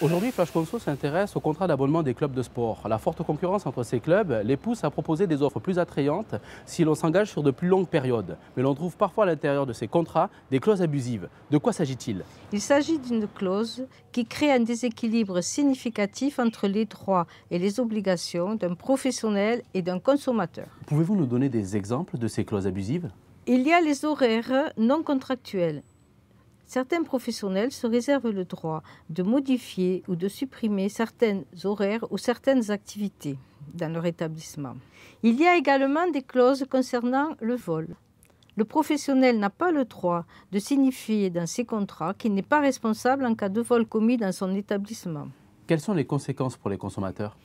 Aujourd'hui, Flash Conso s'intéresse aux contrats d'abonnement des clubs de sport. La forte concurrence entre ces clubs les pousse à proposer des offres plus attrayantes si l'on s'engage sur de plus longues périodes. Mais l'on trouve parfois à l'intérieur de ces contrats des clauses abusives. De quoi sagit Il, Il s'agit d'une clause qui crée un déséquilibre significatif entre les droits et les obligations d'un professionnel et d'un consommateur. Pouvez-vous nous donner des exemples de ces clauses abusives Il y a les horaires non contractuels certains professionnels se réservent le droit de modifier ou de supprimer certains horaires ou certaines activités dans leur établissement. Il y a également des clauses concernant le vol. Le professionnel n'a pas le droit de signifier dans ses contrats qu'il n'est pas responsable en cas de vol commis dans son établissement. Quelles sont les conséquences pour les consommateurs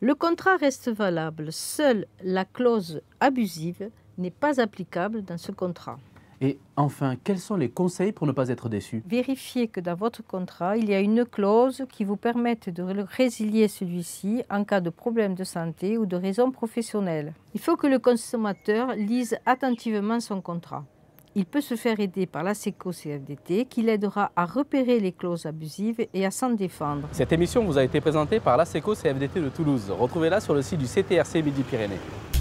Le contrat reste valable. Seule la clause abusive n'est pas applicable dans ce contrat. Et enfin, quels sont les conseils pour ne pas être déçu Vérifiez que dans votre contrat, il y a une clause qui vous permette de résilier celui-ci en cas de problème de santé ou de raison professionnelle. Il faut que le consommateur lise attentivement son contrat. Il peut se faire aider par la CFDT qui l'aidera à repérer les clauses abusives et à s'en défendre. Cette émission vous a été présentée par la CFDT de Toulouse. Retrouvez-la sur le site du CTRC Midi-Pyrénées.